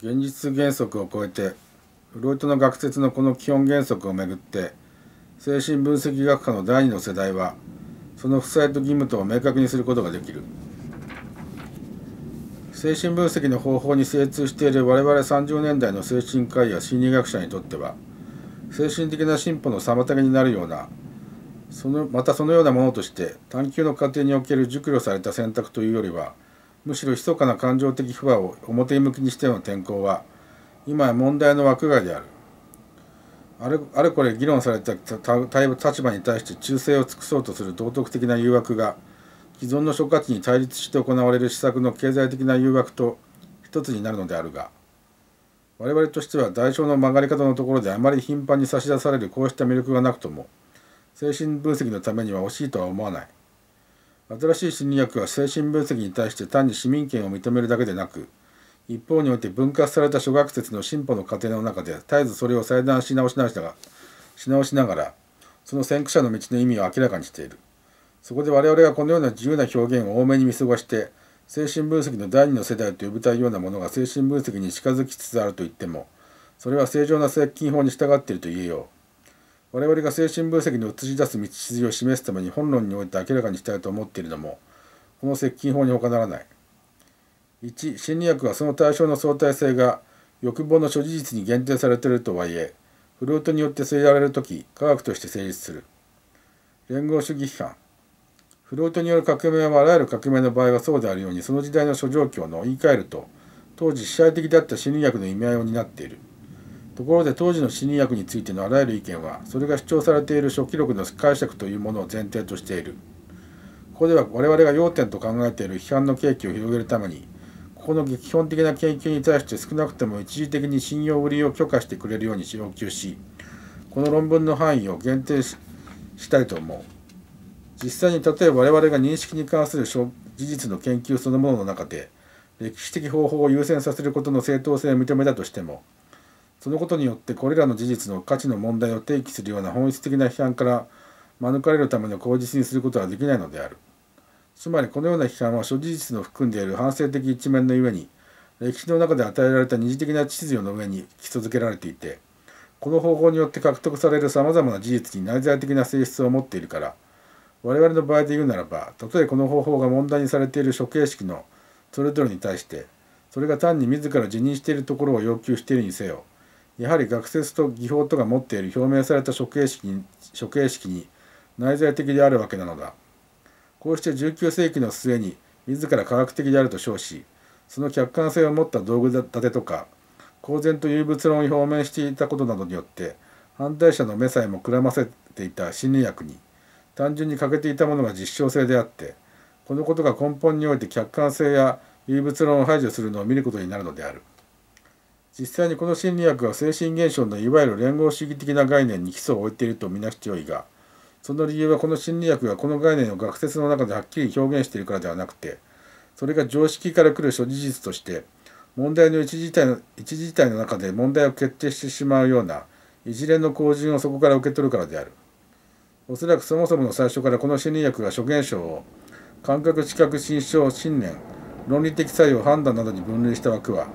現実原則を超えてフロイトの学説のこの基本原則をめぐって精神分析学科の第2の世代はその負債と義務とを明確にすることができる精神分析の方法に精通している我々30年代の精神科医や心理学者にとっては精神的な進歩の妨げになるようなそのまたそのようなものとして探究の過程における熟慮された選択というよりはむしろ密かな感情的不和を表向きにしての転校は今や問題の枠外であるあれあれこれ議論された立場に対して忠誠を尽くそうとする道徳的な誘惑が既存の諸葛に対立して行われる施策の経済的な誘惑と一つになるのであるが我々としては代償の曲がり方のところであまり頻繁に差し出されるこうした魅力がなくとも精神分析のためには惜しいとは思わない新しい心理学は精神分析に対して単に市民権を認めるだけでなく一方において分割された諸学説の進歩の過程の中で絶えずそれを裁断し直しながし直しながらその先駆者の道の意味を明らかにしているそこで我々がこのような自由な表現を多めに見過ごして精神分析の第二の世代と呼びたいようなものが精神分析に近づきつつあると言ってもそれは正常な接近法に従っていると言えよう我々が精神分析に映し出す道筋を示すために本論において明らかにしたいと思っているのもこの接近法に他ならない1心理学はその対象の相対性が欲望の諸事実に限定されているとはいえフルートによって制られる時科学として成立する連合主義批判フルートによる革命はあらゆる革命の場合はそうであるようにその時代の諸状況の言い換えると当時支配的であった心理学の意味合いを担っているところで当時のに薬についてのあらゆる意見はそれが主張されている初記録の解釈というものを前提としているここでは我々が要点と考えている批判の契機を広げるためにここの基本的な研究に対して少なくとも一時的に信用売りを許可してくれるように要求しこの論文の範囲を限定したいと思う実際に例えば我々が認識に関する事実の研究そのものの中で歴史的方法を優先させることの正当性を認めたとしてもそのことによってこれらの事実の価値の問題を提起するような本質的な批判から免れるための口実にすることはできないのである。つまりこのような批判は諸事実の含んでいる反省的一面のゆえに歴史の中で与えられた二次的な秩序の上に基礎づけられていてこの方法によって獲得されるさまざまな事実に内在的な性質を持っているから我々の場合で言うならばたとえこの方法が問題にされている処刑式のそれぞれに対してそれが単に自ら辞任しているところを要求しているにせよやはり学説と技法とが持っている表明された処刑式に処刑式に内在的であるわけなのだこうして19世紀の末に自ら科学的であると称しその客観性を持った道具立てとか公然と有物論を表明していたことなどによって反対者の目さえもくらませていた心理学に単純に欠けていたものが実証性であってこのことが根本において客観性や有物論を排除するのを見ることになるのである。実際にこの心理学は精神現象のいわゆる連合主義的な概念に基礎を置いているとみなしてよいがその理由はこの心理学がこの概念を学説の中ではっきり表現しているからではなくてそれが常識から来る諸事実として問題の一時体の一事態の中で問題を決定してしまうような一連の口順をそこから受け取るからである。おそらくそもそもの最初からこの心理学が諸現象を感覚知覚心象信念論理的作用判断などに分類した枠は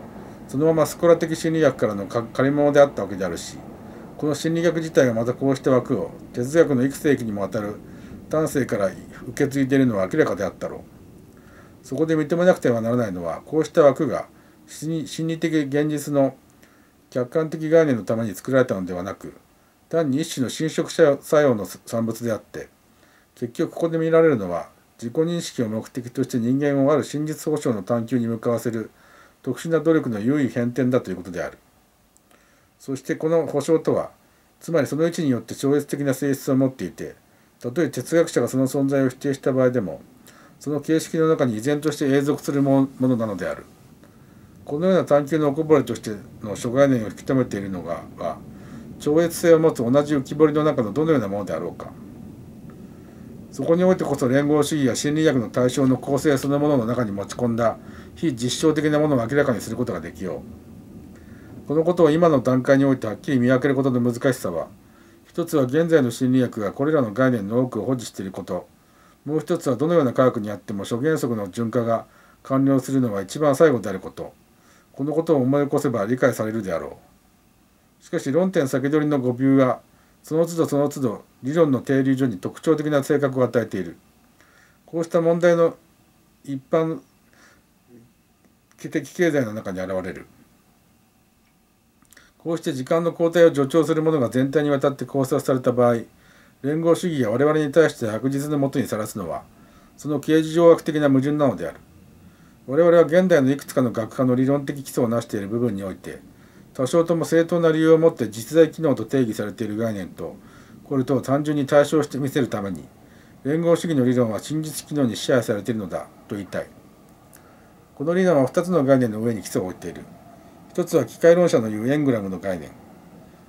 そのままスコラ的心理学からの借り物であったわけであるしこの心理学自体がまたこうして枠を哲学の幾世紀にもわたる丹精から受け継いでいるのは明らかであったろうそこで認めなくてはならないのはこうした枠が心理的現実の客観的概念のために作られたのではなく単に一種の侵食作用の産物であって結局ここで見られるのは自己認識を目的として人間をある真実保障の探求に向かわせる特殊な努力の優位変遷だということであるそしてこの保証とはつまりその位置によって超越的な性質を持っていてたとえ哲学者がその存在を否定した場合でもその形式の中に依然として永続するものなのであるこのような探求のこぼれとしての諸概念を引き止めているのがは超越性を持つ同じ浮き彫りの中のどのようなものであろうかそこにおいてこそ連合主義や心理学の対象の構成そのものの中に持ち込んだ非実証的なものを明らかにすることができようこのことを今の段階においてはっきり見分けることの難しさは一つは現在の心理学がこれらの概念の多くを保持していることもう一つはどのような科学にあっても諸原則の循化が完了するのは一番最後であることこのことを思い起こせば理解されるであろうしかし論点先取りの誤謬はその都度その都度理論の停留所に特徴的な性格を与えているこうした問題の一般的経済の中に現れるこうして時間の後退を助長するものが全体にわたって考察された場合連合主義が我々に対して白日のもとにさらすのはその形状悪的な矛盾なのである我々は現代のいくつかの学科の理論的基礎を成している部分において多少とも正当な理由を持って実在機能と定義されている概念とこれとを単純に対照してみせるために連合主義の理論は真実機能に支配されているのだと言いたい。この理論は2つの概念の上に基礎を置いている。1つは機械論者の言うエングラムの概念。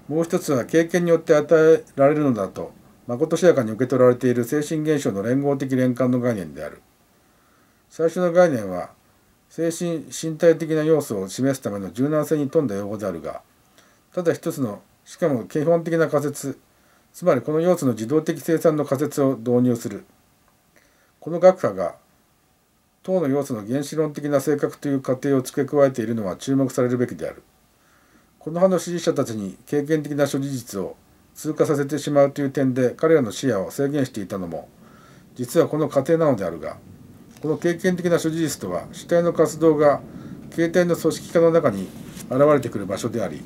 もう1つは経験によって与えられるのだと、まことしやかに受け取られている精神現象の連合的連関の概念である。最初の概念は、精神身体的な要素を示すための柔軟性に富んだ用語であるが、ただ一つの、しかも基本的な仮説、つまりこの要素の自動的生産の仮説を導入する。この学科が等の要素の原子論的な性格という過程を付け加えているのは注目されるべきである。この派の支持者たちに経験的な諸事実を通過させてしまうという点で彼らの視野を制限していたのも実はこの過程なのであるがこの経験的な諸事実とは主体の活動が形態の組織化の中に現れてくる場所であり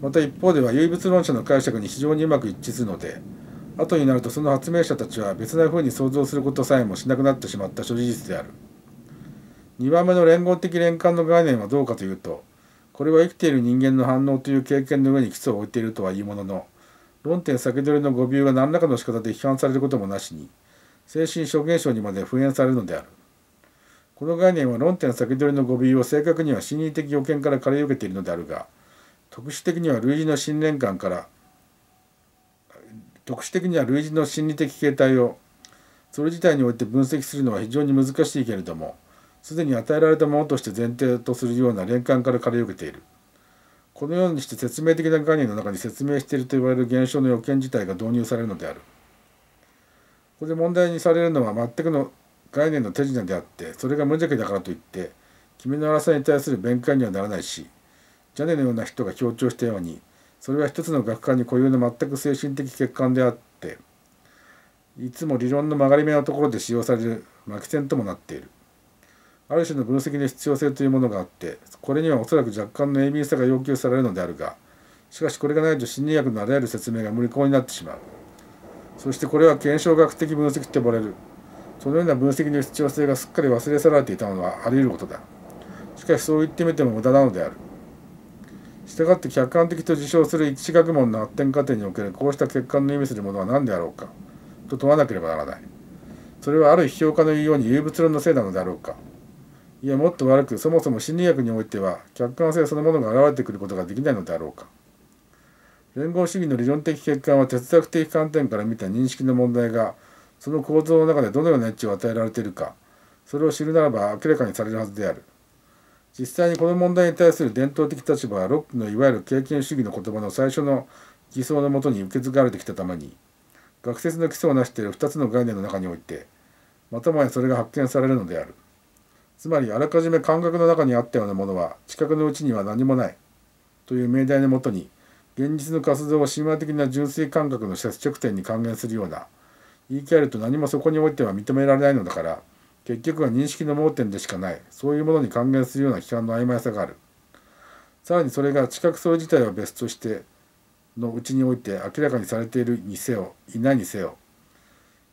また一方では唯物論者の解釈に非常にうまく一致するので後になるとその発明者たちは別な風に想像することさえもしなくなってしまった諸事実である。2番目の連合的連関の概念はどうかというとこれは生きている人間の反応という経験の上に基礎を置いているとはいいものの論点先取りの誤謬が何らかの仕方で批判されることもなしに精神諸現象にまで封元されるのであるこの概念は論点先取りの語尾を正確には心理的予見から借り受けているのであるが特殊的には類似の信念感から特殊的には類似の心理的形態をそれ自体において分析するのは非常に難しいけれどもすでに与えられたものとして前提とするような連関から借り受けているこのようにして説明的な概念の中に説明していると言われる現象の予見自体が導入されるのであるここで問題にされるのは全くの概念の手品であってそれが無邪気だからといって君の争いに対する弁解にはならないしジャネのような人が強調したようにそれは一つの学科に固有の全く精神的欠陥であっていつも理論の曲がり目のところで使用される負き線ともなっているある種の分析の必要性というものがあってこれにはおそらく若干の鋭敏さが要求されるのであるがしかしこれがないと心理学のあらゆる説明が無理効になってしまうそしてこれは検証学的分析と呼ばれるそのような分析の必要性がすっかり忘れ去られていたのはあり得ることだしかしそう言ってみても無駄なのである従って客観的と自称する一学問の発展過程におけるこうした欠陥の意味するものは何であろうかと問わなければならないそれはある批評家の言うように有物論のせいなのであろうかいやもっと悪くそもそも心理学においては客観性そのものが現れてくることができないのであろうか連合主義の理論的欠陥は哲学的観点から見た認識の問題がその構造の中でどのような位置を与えられているかそれを知るならば明らかにされるはずである実際にこの問題に対する伝統的立場はロックのいわゆる経験主義の言葉の最初の偽装のもとに受け継がれてきたために学説の基礎を成している2つの概念の中においてまたもやそれが発見されるのである。つまりあらかじめ感覚の中にあったようなものは知覚のうちには何もないという命題のもとに現実の活動を神話的な純粋感覚の接触点に還元するような言い換えると何もそこにおいては認められないのだから結局は認識の盲点でしかないそういうものに還元するような期間の曖昧さがあるさらにそれが知覚それ自体は別としてのうちにおいて明らかにされているにせよいないにせよ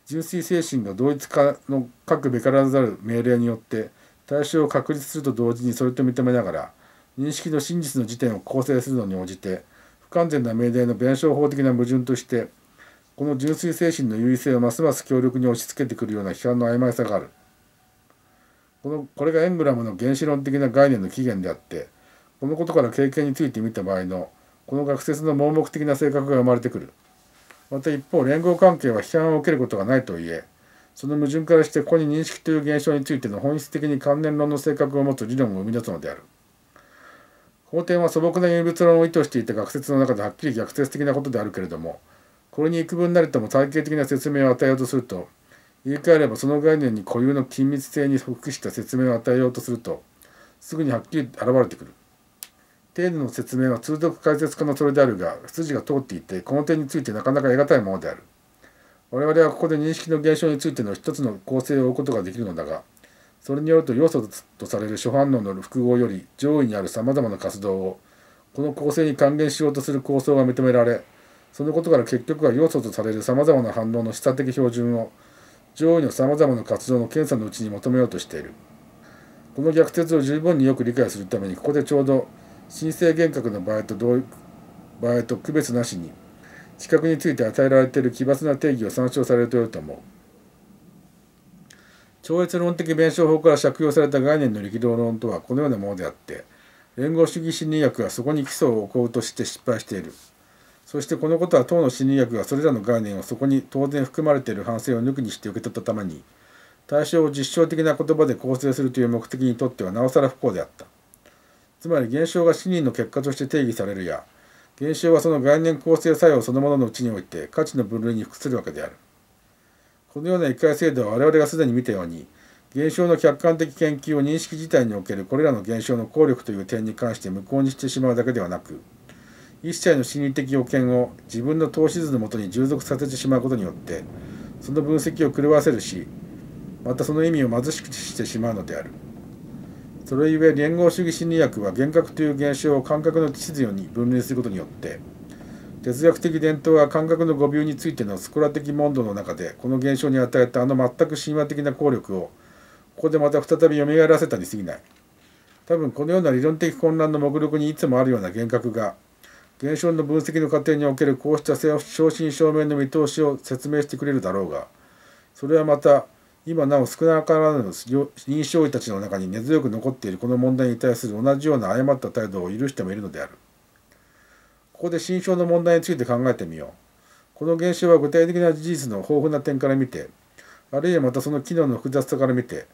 純粋精神が同一化の各べからざる命令によって対象を確立すると同時にそれと認めながら認識の真実の時点を構成するのに応じて不完全な命題の弁証法的な矛盾としてこの純粋精神の優位性をますます強力に押し付けてくるような批判の曖昧さがあるこのこれがエングラムの原子論的な概念の起源であってこのことから経験について見た場合のこの学説の盲目的な性格が生まれてくるまた一方連合関係は批判を受けることがないといえその矛盾からしてここに認識という現象についての本質的に関連論の性格を持つ理論を生み出すのである。法典は素朴な唯物論を意図していた学説の中ではっきり逆説的なことであるけれどもこれに幾分なりとも体系的な説明を与えようとすると言い換えればその概念に固有の緊密性に即した説明を与えようとするとすぐにはっきり現れてくる。程度の説明は通俗解説家のそれであるが筋が通っていてこの点についてなかなか得難いものである。我々はここで認識の現象についての一つの構成を追うことができるのだが、それによると要素とされる諸反応の複合より上位にあるさまざまな活動を、この構成に還元しようとする構想が認められ、そのことから結局は要素とされるさまざまな反応の示唆的標準を、上位のさまざまな活動の検査のうちに求めようとしている。この逆説を十分によく理解するためにここでちょうど申請幻覚の場合と同意、場合と区別なしに知覚について与えられている奇抜な定義を参照されるとよいと思う超越論的弁証法から借用された概念の力道論とはこのようなものであって連合主義心理学はそこに基礎を置こうとして失敗しているそしてこのことは党の心理学がそれらの概念をそこに当然含まれている反省を抜きにして受け取ったために対象を実証的な言葉で構成するという目的にとってはなおさら不幸であったつまり現象が死人の結果として定義されるや現象はその概念構成作用そのもののうちにおいて価値の分類に服するわけである。このような一解制度は我々がすでに見たように、現象の客観的研究を認識自体におけるこれらの現象の効力という点に関して無効にしてしまうだけではなく、一切の心理的予見を自分の投資図のもとに従属させてしまうことによって、その分析を狂わせるし、またその意味を貧しくしてしまうのである。それゆえ連合主義心理学は幻覚という現象を感覚の秩序に分類することによって哲学的伝統は感覚の誤謬についてのスコラ的問答の中でこの現象に与えたあの全く神話的な効力をここでまた再び蘇らせたに過ぎない多分このような理論的混乱の目録にいつもあるような幻覚が現象の分析の過程におけるこうした正真正銘の見通しを説明してくれるだろうがそれはまた今なお少なからぬ臨床医たちの中に根強く残っているこの問題に対する同じような誤った態度を許してもいるのである。ここで心象の問題について考えてみよう。この現象は具体的な事実の豊富な点から見て、あるいはまたその機能の複雑さから見て、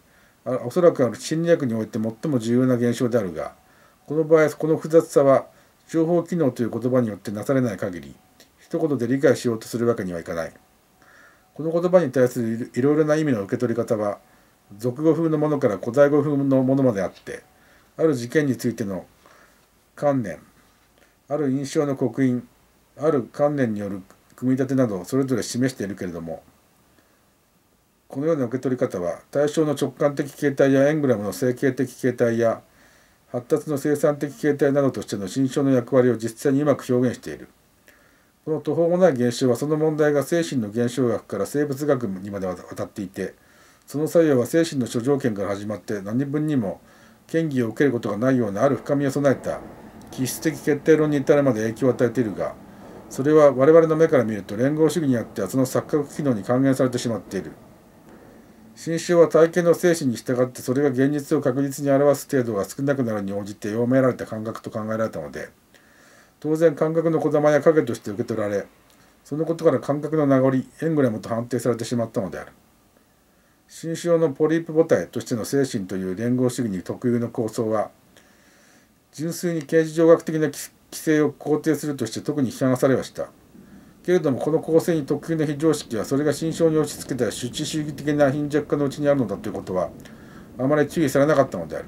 おそらくあの心理学において最も重要な現象であるが、この場合、この複雑さは、情報機能という言葉によってなされない限り、一言で理解しようとするわけにはいかない。この言葉に対するいろいろな意味の受け取り方は俗語風のものから古代語風のものまであってある事件についての観念ある印象の刻印ある観念による組み立てなどそれぞれ示しているけれどもこのような受け取り方は対象の直感的形態やエングラムの整形的形態や発達の生産的形態などとしての心象の役割を実際にうまく表現している。その途方もない現象はその問題が精神の現象学から生物学にまで渡たっていてその作用は精神の諸条件から始まって何分にも権威を受けることがないようなある深みを備えた気質的決定論に至るまで影響を与えているがそれは我々の目から見ると連合主義にあってはその錯覚機能に還元されてしまっている。心象は体験の精神に従ってそれが現実を確実に表す程度が少なくなるに応じて弱められた感覚と考えられたので当然感覚の小玉や影として受け取られそのことから感覚の名残エングレムと判定されてしまったのである心象のポリープ母体としての精神という連合主義に特有の構想は純粋に刑事上学的な規制を肯定するとして特に批判されはしたけれどもこの構成に特有の非常識はそれが心象に押し付けた主治主義的な貧弱化のうちにあるのだということはあまり注意されなかったのである。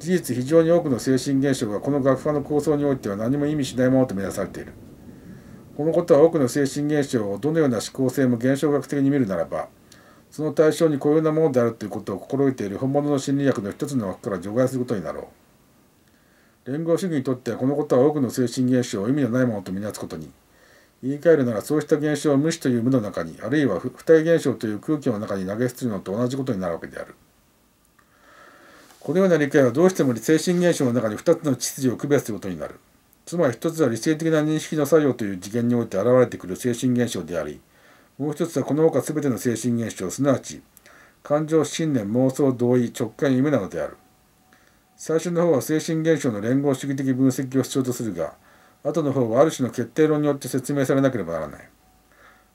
事実非常に多くの精神現象がこの学科の構想においては何も意味しないものと見なされているこのことは多くの精神現象をどのような思考性も現象学的に見るならばその対象に固有なものであるということを心得ている本物の心理学の一つの枠から除外することになろう連合主義にとってはこのことは多くの精神現象を意味のないものと見なすことに言い換えるならそうした現象を無視という無の中にあるいは不体現象という空気の中に投げ捨てるのと同じことになるわけである。このような理解はどうしても理性心現象の中に2つの秩序を区別することになる。つまり1つは理性的な認識の作用という次元において現れてくる精神現象であり、もう1つはこのほか全ての精神現象、すなわち感情、信念、妄想、同意、直感、夢なのである。最初の方は精神現象の連合主義的分析を必要とするが、後の方はある種の決定論によって説明されなければならない。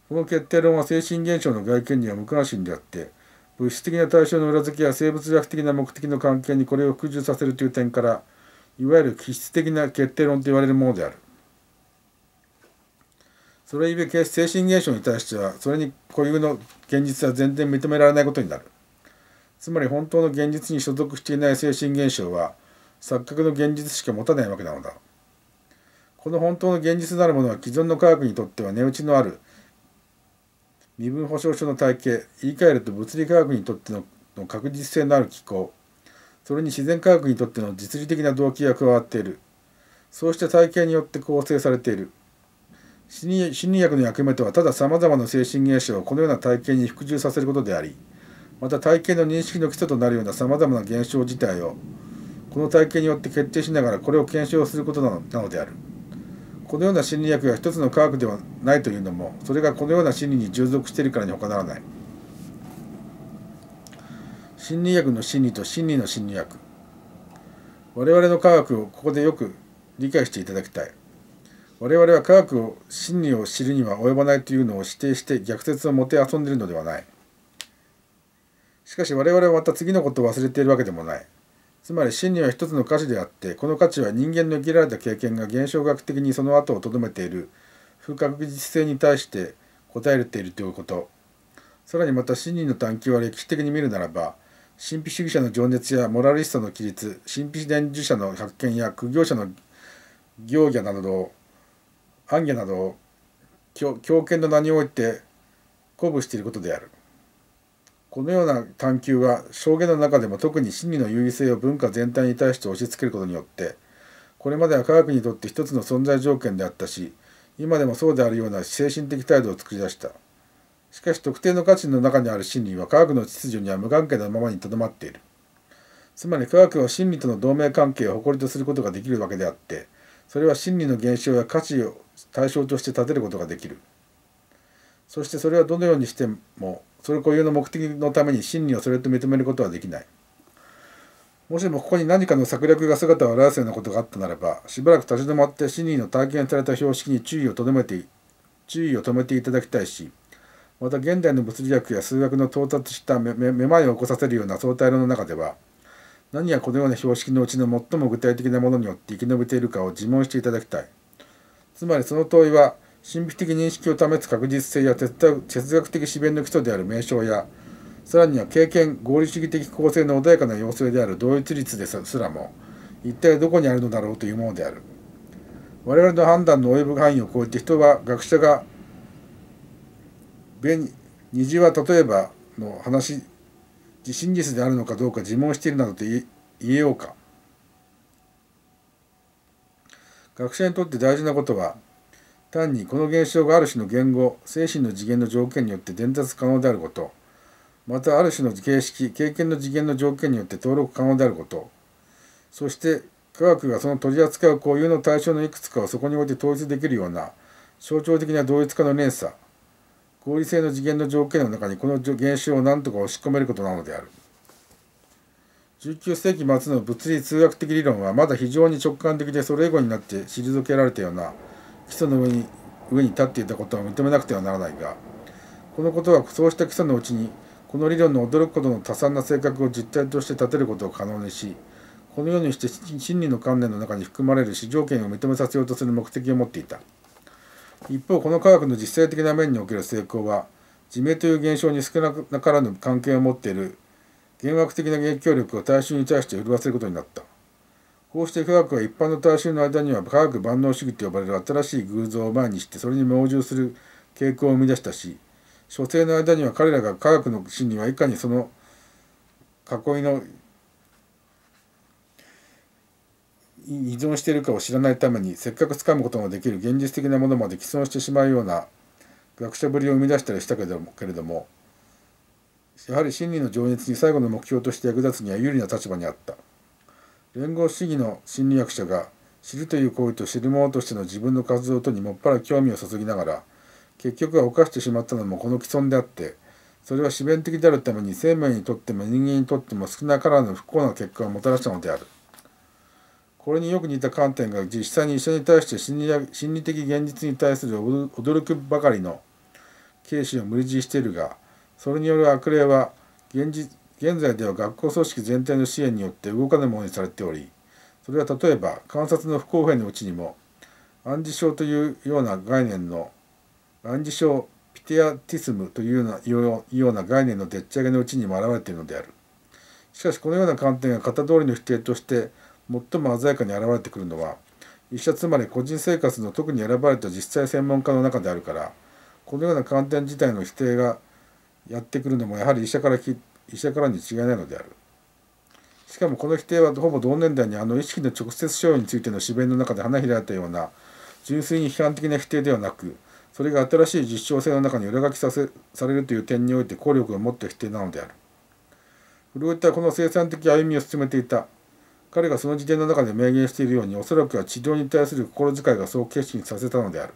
この決定論は精神現象の外見には無関心であって、物質的な対象の裏付けや生物学的な目的の関係にこれを服従させるという点からいわゆる気質的な決定論と言われるものであるそれゆえ精神現象に対してはそれに固有の現実は全然認められないことになるつまり本当の現実に所属していない精神現象は錯覚の現実しか持たないわけなのだこの本当の現実なるものは既存の科学にとっては値打ちのある身分保証書の体系言い換えると物理科学にとっての確実性のある機構それに自然科学にとっての実利的な動機が加わっているそうした体系によって構成されている心理学の役目とはたださまざまな精神現象をこのような体系に服従させることでありまた体系の認識の基礎となるようなさまざまな現象自体をこの体系によって決定しながらこれを検証することなのである。このような心理学が一つの科学ではないというのもそれがこのような心理に従属しているからに他ならない心理学の心理と心理の心理学我々の科学をここでよく理解していただきたい我々は科学を真理を知るには及ばないというのを指定して逆説をもてあそんでいるのではないしかし我々はまた次のことを忘れているわけでもないつまり真理は一つの価値であってこの価値は人間の生きられた経験が現象学的にその後をとどめている不確実性に対して答えているということさらにまた真理の探求は歴史的に見るならば神秘主義者の情熱やモラリストの規律神秘伝授者の発見や苦行者の行儀などを暗儀などを狂犬の名において鼓舞していることである。このような探求は証言の中でも特に真理の優位性を文化全体に対して押し付けることによってこれまでは科学にとって一つの存在条件であったし今でもそうであるような精神的態度を作り出したしかし特定の価値の中にある真理は科学の秩序には無関係なままにとどまっているつまり科学は真理との同盟関係を誇りとすることができるわけであってそれは真理の現象や価値を対象として立てることができるそしてそれはどのようにしてもそれ固有の目的のために真理をそれと認めることはできない。もしもここに何かの策略が姿を現すようなことがあったならば、しばらく立ち止まって真理の体験された標識に注意を留めて、注意を止めていただきたいし、また現代の物理学や数学の到達しためめまいを起こさせるような相対論の中では、何がこのような標識のうちの最も具体的なものによって生き延びているかを自問していただきたい。つまりその問いは、神秘的認識を試す確実性や哲学的思弁の基礎である名称やさらには経験合理主義的構成の穏やかな要請である同一律ですらも一体どこにあるのだろうというものである我々の判断の及ぶ範囲を超えて人は学者が虹は例えばの話真実であるのかどうか自問しているなどと言えようか学者にとって大事なことは単にこの現象がある種の言語精神の次元の条件によって伝達可能であることまたある種の形式経験の次元の条件によって登録可能であることそして科学がその取り扱う固有の対象のいくつかをそこにおいて統一できるような象徴的な同一化の連鎖合理性の次元の条件の中にこの現象を何とか押し込めることなのである19世紀末の物理通学的理論はまだ非常に直感的でそれ以後になって退けられたような基礎の上に上に立っていたことは認めなくてはならないがこのことはそうした基礎のうちにこの理論の驚くことの多産な性格を実態として立てることを可能にしこのようにして真理の観念の中に含まれる至条件を認めさせようとする目的を持っていた一方この科学の実際的な面における成功は自明という現象に少なからぬ関係を持っている幻惑的な影響力を大衆に対して震わせることになったこうして科学は一般の大衆の間には科学万能主義と呼ばれる新しい偶像を前にしてそれに盲従する傾向を生み出したし書生の間には彼らが科学の真理はいかにその囲いの依存しているかを知らないためにせっかくつかむことのできる現実的なものまで既存してしまうような学者ぶりを生み出したりしたけどもけれどもやはり真理の情熱に最後の目標として役立つには有利な立場にあった。連合主義の心理学者が知るという行為と知る者としての自分の活動とにもっぱら興味を注ぎながら結局は犯してしまったのもこの既存であってそれは自然的であるために生命にとっても人間にとっても少なからぬ不幸な結果をもたらしたのであるこれによく似た観点が実際に医者に対して心理心理的現実に対する驚くばかりの軽視を無理強いしているがそれによる悪霊は現実現在では学校組織全体の支援によって動かぬものにされておりそれは例えば観察の不公平のうちにも暗示症というような概念の暗示症ピテアティスムというような概念のでっち上げのうちにも現れているのであるしかしこのような観点が型通りの否定として最も鮮やかに現れてくるのは医者つまり個人生活の特に選ばれた実際専門家の中であるからこのような観点自体の否定がやってくるのもやはり医者から聞いて医者からに違いないのであるしかもこの否定はほぼ同年代にあの意識の直接使用についての主弁の中で花開いたような純粋に批判的な否定ではなくそれが新しい実証性の中に裏書きさせされるという点において効力を持った否定なのであるフロイトはこの生産的歩みを進めていた彼がその時点の中で明言しているようにおそらくは治療に対する心遣いがそう決心させたのである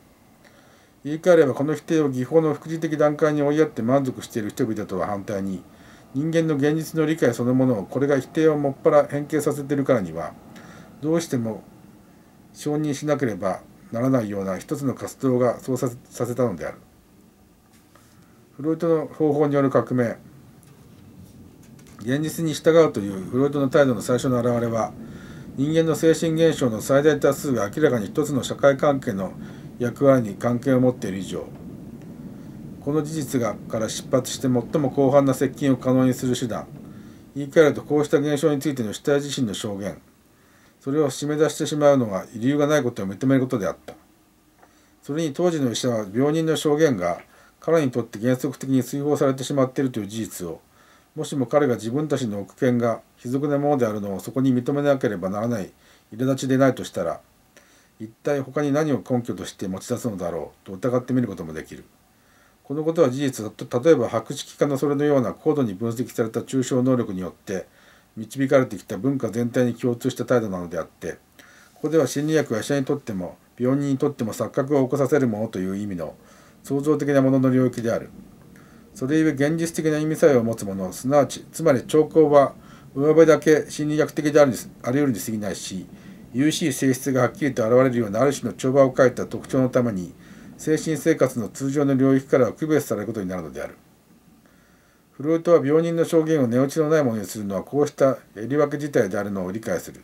言い換えればこの否定を技法の副次的段階に追いやって満足している人々とは反対に人間の現実の理解そのものをこれが否定をもっぱら変形させてるからにはどうしても承認しなければならないような一つの活動がそうさせたのであるフロイトの方法による革命現実に従うというフロイトの態度の最初の表れは人間の精神現象の最大多数が明らかに一つの社会関係の役割に関係を持っている以上この事実がから出発して最も広範な接近を可能にする手段言い換えるとこうした現象についての主体自身の証言それを締め出してしまうのが理由がないことを認めることであったそれに当時の医者は病人の証言が彼にとって原則的に追放されてしまっているという事実をもしも彼が自分たちの奥権が卑俗なものであるのをそこに認めなければならない苛立ちでないとしたら一体他に何を根拠として持ち出すのだろうと疑ってみることもできる。このことは事実例えば博識化のそれのような高度に分析された抽象能力によって導かれてきた文化全体に共通した態度なのであってここでは心理学は医者にとっても病人にとっても錯覚を起こさせるものという意味の創造的なものの領域であるそれゆえ現実的な意味作用を持つものすなわちつまり兆候は上辺だけ心理学的であるあり得るに過ぎないし有しい性質がはっきりと現れるようなある種の帳場を書いた特徴のために精神生活の通常の領域からは区別されることになるのであるフロイトは病人の証言を値落ちのないものにするのはこうした襟分け自体であるのを理解する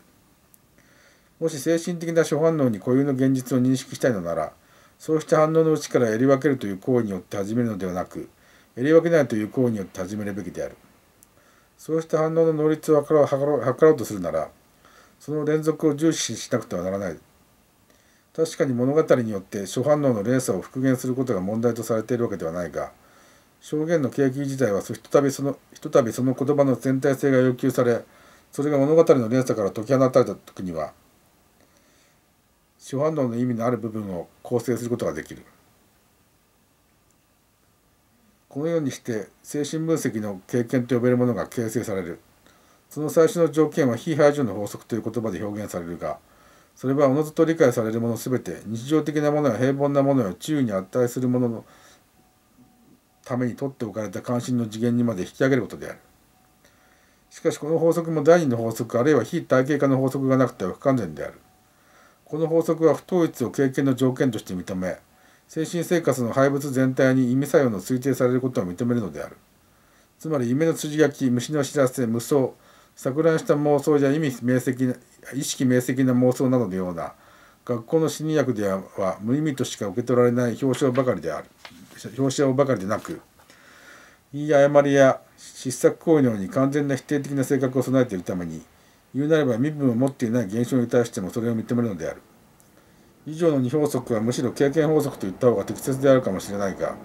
もし精神的な諸反応に固有の現実を認識したいのならそうした反応のうちから襟分けるという行為によって始めるのではなく襟分けないという行為によって始めるべきであるそうした反応の能率を図ろうとするならその連続を重視しなくてはならない確かに物語によって諸反応の連鎖を復元することが問題とされているわけではないが証言の契機自体はひとたびそのひとたびその言葉の全体性が要求されそれが物語の連鎖から解き放たれた時には諸反応の意味のある部分を構成することができるこのようにして精神分析の経験と呼べるものが形成されるその最初の条件は非排除の法則という言葉で表現されるが「それはおのずと理解されるもの全て日常的なものや平凡なものや注意に値するもののために取っておかれた関心の次元にまで引き上げることである。しかしこの法則も第二の法則あるいは非体系化の法則がなくては不完全である。この法則は不統一を経験の条件として認め精神生活の廃物全体に意味作用の推定されることを認めるのである。つまり夢の筋書き虫の知らせ無双錯乱した妄想じゃ意味明晰な意識明晰な妄想などのような学校の心理学では無意味としか受け取られない表彰ばかりである表彰ばかりでなく言い誤りや失策行為のように完全な否定的な性格を備えているために言うなれば身分を持っていない現象に対してもそれを認めるのである以上の2法則はむしろ経験法則といった方が適切であるかもしれないが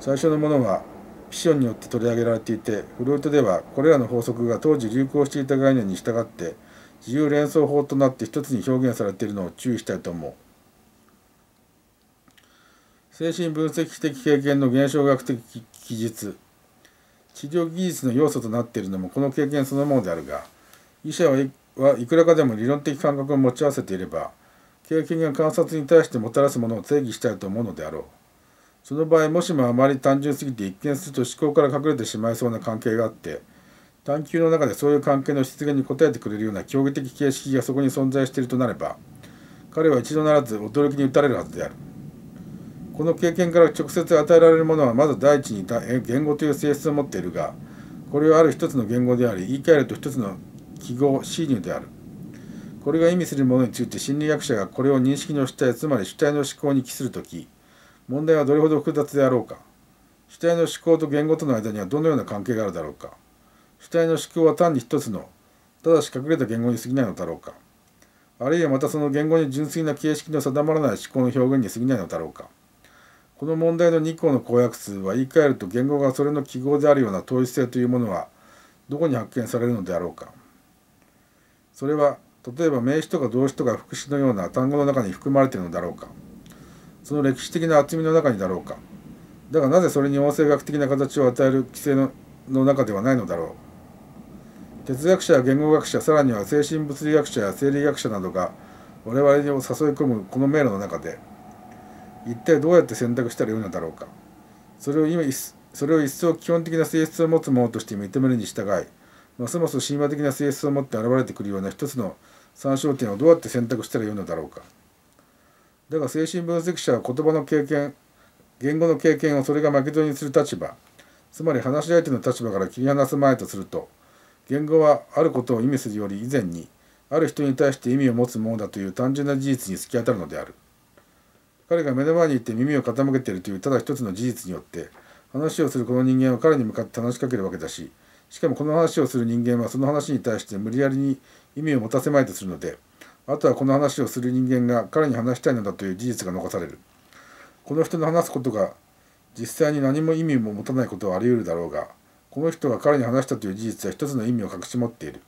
最初のものはフィションによって取り上げられていてフルートではこれらの法則が当時流行していた概念に従って自由連想法となって一つに表現されているのを注意したいと思う精神分析的経験の現象学的記述治療技術の要素となっているのもこの経験そのものであるが医者はいくらかでも理論的感覚を持ち合わせていれば経験が観察に対してもたらすものを定義したいと思うのであろうその場合もしもあまり単純すぎて一見すると思考から隠れてしまいそうな関係があって探求の中でそういう関係の出現に応えてくれるような競技的形式がそこに存在しているとなれば彼は一度ならず驚きに打たれるはずであるこの経験から直接与えられるものはまず第一に言語という性質を持っているがこれはある一つの言語であり言い換えると一つの記号侵入であるこれが意味するものについて心理学者がこれを認識の主体つまり主体の思考に帰する時問題はどれほど複雑であろうか主体の思考と言語との間にはどのような関係があるだろうか主体の思考は単に一つのただし隠れた言語に過ぎないのだろうかあるいはまたその言語に純粋な形式の定まらない思考の表現に過ぎないのだろうかこの問題の2項の公約数は言い換えると言語がそれの記号であるような統一性というものはどこに発見されるのであろうかそれは例えば名詞とか動詞とか副詞のような単語の中に含まれているのだろうかその歴史的な厚みの中にだろうかだがなぜそれに音声学的な形を与える規制のの中ではないのだろう哲学者や言語学者さらには精神物理学者や生理学者などが我々を誘い込むこの迷路の中で一体どうやって選択したらよいのだろうかそれを今それを一層基本的な性質を持つものとして認めるに従いますます神話的な性質を持って現れてくるような一つの参照点をどうやって選択したらよいのだろうか。だが精神分析者は言葉の経験言語の経験をそれが巻き添えにする立場つまり話し相手の立場から切り離す前とすると言語はあることを意味するより以前にある人に対して意味を持つものだという単純な事実に突き当たるのである彼が目の前にいて耳を傾けているというただ一つの事実によって話をするこの人間は彼に向かって話しかけるわけだししかもこの話をする人間はその話に対して無理やりに意味を持たせまいとするのであとはこの話をする人間が彼に話したいのだという事実が残されるこの人の話すことが実際に何も意味も持たないことはあり得るだろうがこの人が彼に話したという事実は一つの意味を隠し持っている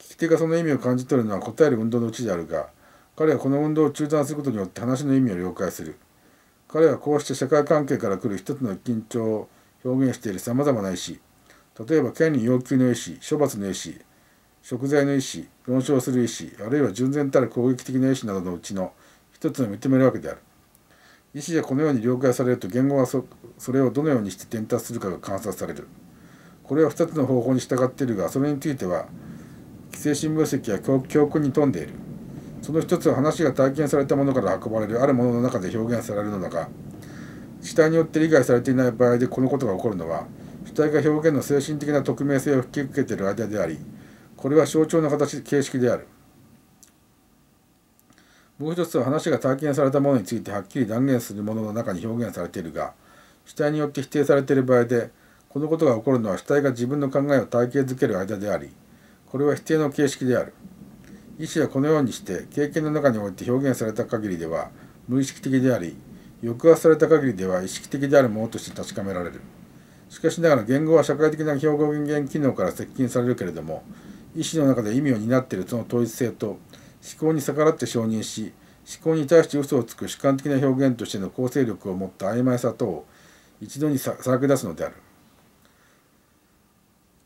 聞き手がその意味を感じ取るのは答える運動のうちであるが彼はこの運動を中断することによって話の意味を了解する彼はこうして社会関係から来る一つの緊張を表現しているさまざまな意思例えば権利要求の意思処罰の意思食材の意思論証する意思あるいは純然たる攻撃的な意思などのうちの一つを認めるわけである意思がこのように了解されると言語はそれをどのようにして伝達するかが観察されるこれは2つの方法に従っているがそれについては既成新聞石や教訓に富んでいるその一つは話が体験されたものから運ばれるあるものの中で表現されるのだが主体によって理解されていない場合でこのことが起こるのは主体が表現の精神的な匿名性を引き受けている間でありこれは象徴の形形式であるもう一つは話が体験されたものについてはっきり断言するものの中に表現されているが主体によって否定されている場合でこのことが起こるのは主体が自分の考えを体系づける間でありこれは否定の形式である意思はこのようにして経験の中において表現された限りでは無意識的であり抑圧された限りでは意識的であるものとして確かめられるしかしながら言語は社会的な表現機能から接近されるけれども意思の中で意味を担っているその統一性と思考に逆らって承認し思考に対して嘘をつく主観的な表現としての構成力を持った曖昧さ等を一度にさらけ出すのである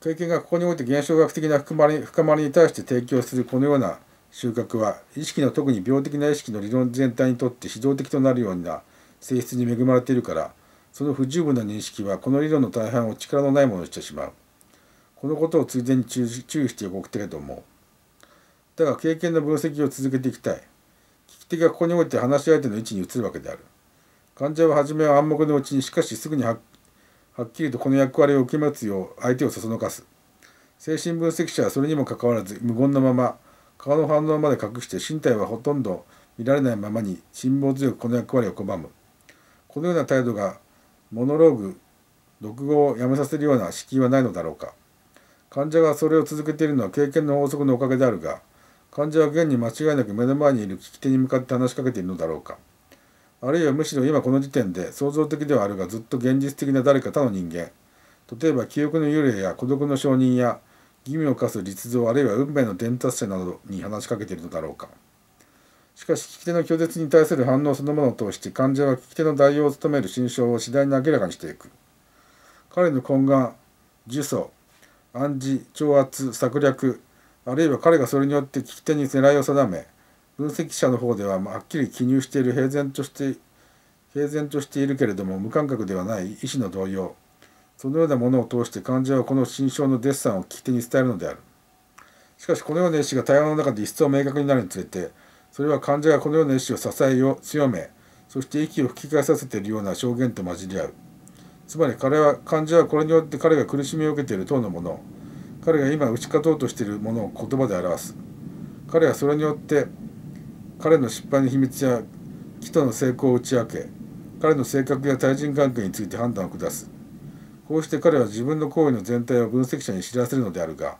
経験がここにおいて現象学的な深まり深まりに対して提供するこのような収穫は意識の特に病的な意識の理論全体にとって指導的となるような性質に恵まれているからその不十分な認識はこの理論の大半を力のないものにしてしまう。このことをついでに注意しておくけれどもだが経験の分析を続けていきたい聞き手がここにおいて話し相手の位置に移るわけである患者は初めは暗黙のうちにしかしすぐにはっきりとこの役割を受け持つよう相手をそそのかす精神分析者はそれにもかかわらず無言のまま顔の反応まで隠して身体はほとんど見られないままに辛抱強くこの役割を拒むこのような態度がモノローグ独語をやめさせるような敷居はないのだろうか患者がそれを続けているのは経験の法則のおかげであるが患者は現に間違いなく目の前にいる聞き手に向かって話しかけているのだろうかあるいはむしろ今この時点で創造的ではあるがずっと現実的な誰か他の人間例えば記憶の幽霊や孤独の証人や義務を課す実像あるいは運命の伝達者などに話しかけているのだろうかしかし聞き手の拒絶に対する反応そのものを通して患者は聞き手の代用を務める心象を次第に明らかにしていく彼の懇願呪詛暗示挑発策略あるいは彼がそれによって聞き手に狙いを定め分析者の方でははっきり記入している平然として平然としているけれども無感覚ではない医師の動揺そのようなものを通して患者はこの心象のデッサンを聞き手に伝えるのであるしかしこのような意思が対話の中で一層明確になるにつれてそれは患者がこのような意思を支えを強めそして息を吹き返させているような証言と混じり合うつまり彼は患者はこれによって彼が苦しみを受けている等のもの彼が今打ち勝とうとしているものを言葉で表す彼はそれによって彼の失敗の秘密や木との成功を打ち明け彼の性格や対人関係について判断を下すこうして彼は自分の行為の全体を分析者に知らせるのであるが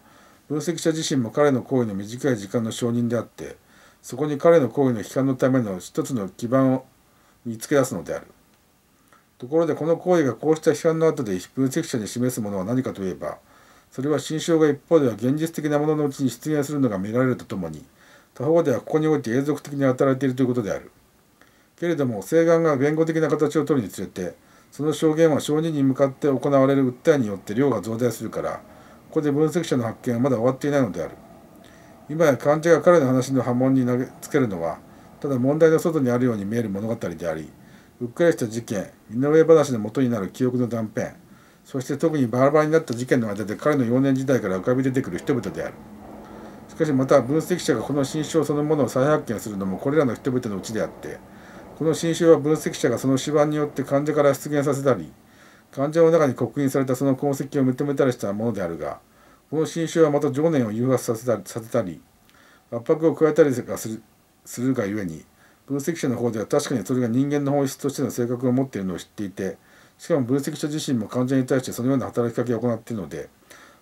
分析者自身も彼の行為の短い時間の承認であってそこに彼の行為の悲観のための一つの基盤を見つけ出すのであるところでこの行為がこうした批判の後で分析者に示すものは何かといえばそれは心象が一方では現実的なもののうちに出現するのが見られるとともに他方ではここにおいて永続的に働いているということであるけれども請願が言語的な形を取るにつれてその証言は証人に向かって行われる訴えによって量が増大するからここで分析者の発見はまだ終わっていないのである今や患者が彼の話の波紋に投げつけるのはただ問題の外にあるように見える物語でありうっかりした事件井上話の元になる記憶の断片そして特にバラバラになった事件の間で彼の幼年時代から浮かび出てくる人々であるしかしまた分析者がこの新種そのものを再発見するのもこれらの人々のうちであってこの新種は分析者がその手腕によって患者から出現させたり患者の中に刻印されたその痕跡を認めたりしたものであるがこの新種はまた情念を誘発させたり圧迫を加えたりするがゆえに分析者の方では確かにそれが人間の本質としての性格を持っているのを知っていてしかも分析者自身も患者に対してそのような働きかけを行っているので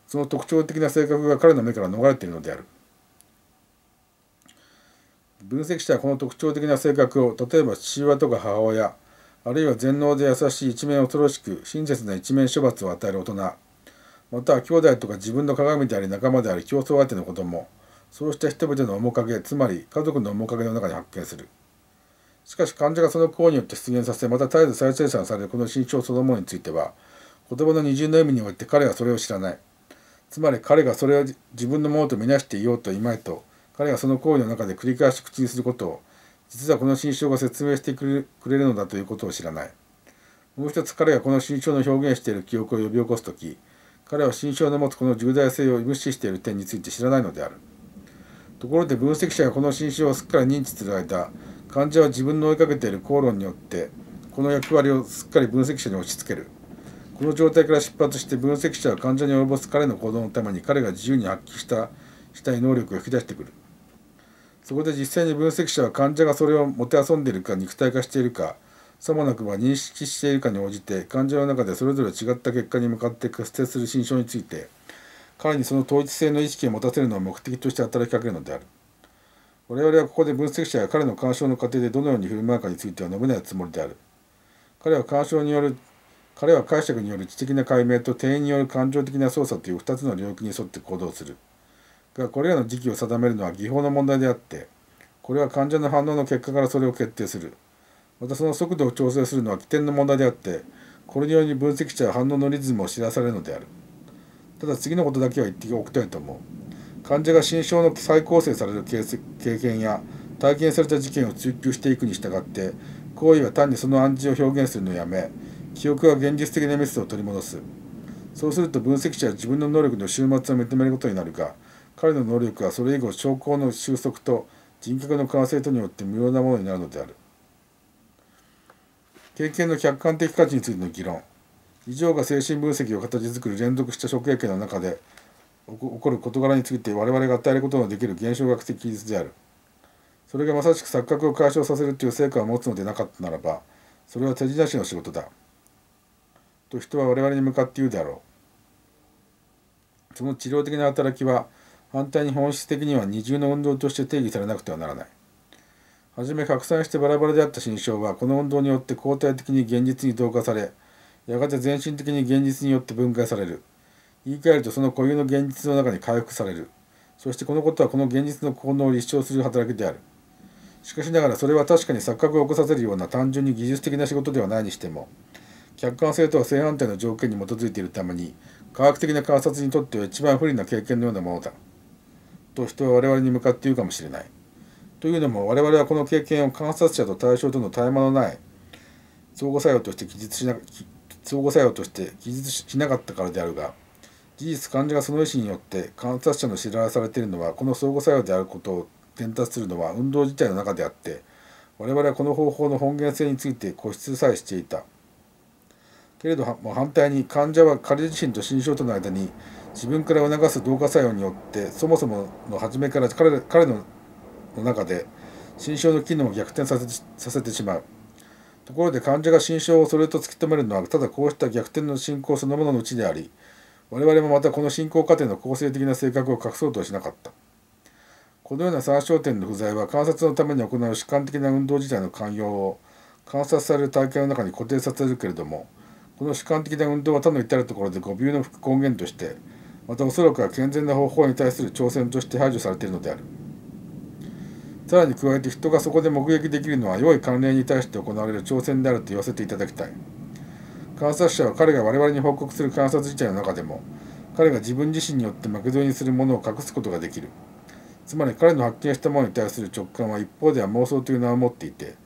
その特徴的な性格が彼の目から逃れているのである分析者はこの特徴的な性格を例えば父親とか母親あるいは全能で優しい一面恐ろしく親切な一面処罰を与える大人または兄弟とか自分の鏡であり仲間であり競争相手の子供そうした人々の面影つまり家族の面影の中に発見する。しかし患者がその行為によって出現させまた絶えず再生産されるこの心象そのものについては言葉の二重の意味において彼はそれを知らないつまり彼がそれを自分のものと見なしていようといまいと彼がその行為の中で繰り返し口にすることを実はこの心象が説明してくれるのだということを知らないもう一つ彼がこの心象の表現している記憶を呼び起こす時彼は心象の持つこの重大性を無視している点について知らないのであるところで分析者がこの心象をすっかり認知する間患者は自分の追いかけている口論によってこの役割をすっかり分析者に押し付けるこの状態から出発して分析者は患者に及ぼす彼の行動のために彼が自由に発揮したしたい能力を引き出してくるそこで実際に分析者は患者がそれをもてあそんでいるか肉体化しているかさもなくば認識しているかに応じて患者の中でそれぞれ違った結果に向かって屈折する心象について彼にその統一性の意識を持たせるのを目的として働きかけるのである。我々はここで分析者や彼の干渉の過程でどのように振る舞うかについては述べないつもりである。彼は干渉による彼は解釈による知的な解明と定員による感情的な操作という2つの領域に沿って行動する。がこれらの時期を定めるのは技法の問題であって、これは患者の反応の結果からそれを決定する。またその速度を調整するのは起点の問題であって、これにより分析者は反応のリズムを知らされるのである。ただ次のことだけは言っておきたいと思う。患者が心象の再構成される経験や体験された事件を追求していくに従って行為は単にその暗示を表現するのをやめ記憶は現実的なメスを取り戻すそうすると分析者は自分の能力の終末を認めることになるが彼の能力はそれ以後証拠の収束と人格の完成とによって無用なものになるのである経験の客観的価値についての議論以上が精神分析を形作る連続した職経験の中で起こる事柄について我々が与えることのできる現象学的技術であるそれがまさしく錯覚を解消させるという成果を持つのでなかったならばそれは手品師の仕事だと人は我々に向かって言うであろうその治療的な働きは反対に本質的には二重の運動として定義されなくてはならないはじめ拡散してバラバラであった心象はこの運動によって肯定的に現実に同化されやがて全身的に現実によって分解される言い換えるとその固有の現実の中に回復されるそしてこのことはこの現実の効能を立証する働きであるしかしながらそれは確かに錯覚を起こさせるような単純に技術的な仕事ではないにしても客観性とは正反対の条件に基づいているために科学的な観察にとっては一番不利な経験のようなものだと人は我々に向かって言うかもしれないというのも我々はこの経験を観察者と対象との絶え間のない相互作用として記述しな相互作用として記述しなかったからであるが事実患者がその意思によって観察者の知らされているのはこの相互作用であることを伝達するのは運動自体の中であって我々はこの方法の本源性について固執さえしていたけれども反対に患者は彼自身と心象との間に自分から促す同化作用によってそもそもの初めから彼彼の中で心象の機能を逆転させさせてしまうところで患者が心象をそれと突き止めるのはただこうした逆転の進行そのもののうちであり我々もまたこの信仰過程の構成的な性格を隠そうとはしなかった。このような参照点の不在は観察のために行う主観的な運動自体の寛容を観察される大会の中に固定させるけれどもこの主観的な運動は他の至るところで誤謬の根源としてまたおそらくは健全な方法に対する挑戦として排除されているのである。さらに加えて人がそこで目撃できるのは良い関連に対して行われる挑戦であると言わせていただきたい。観察者は彼が我々に報告する観察自体の中でも彼が自分自身によって巻き添えにするものを隠すことができるつまり彼の発見したものに対する直感は一方では妄想という名を持っていて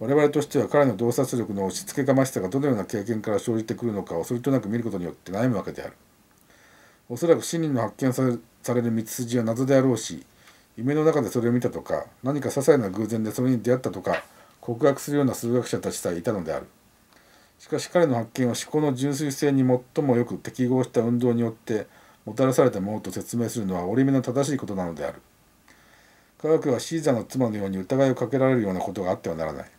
我々としては彼の洞察力の押し付けがましさがどのような経験から生じてくるのかをそれとなく見ることによって悩むわけであるおそらく真理の発見される道筋は謎であろうし夢の中でそれを見たとか何か些細な偶然でそれに出会ったとか告白するような数学者たちさえいたのであるしかし彼の発見は思考の純粋性に最もよく適合した運動によってもたらされたものと説明するのは折り目の正しいことなのである科学はシーザーの妻のように疑いをかけられるようなことがあってはならない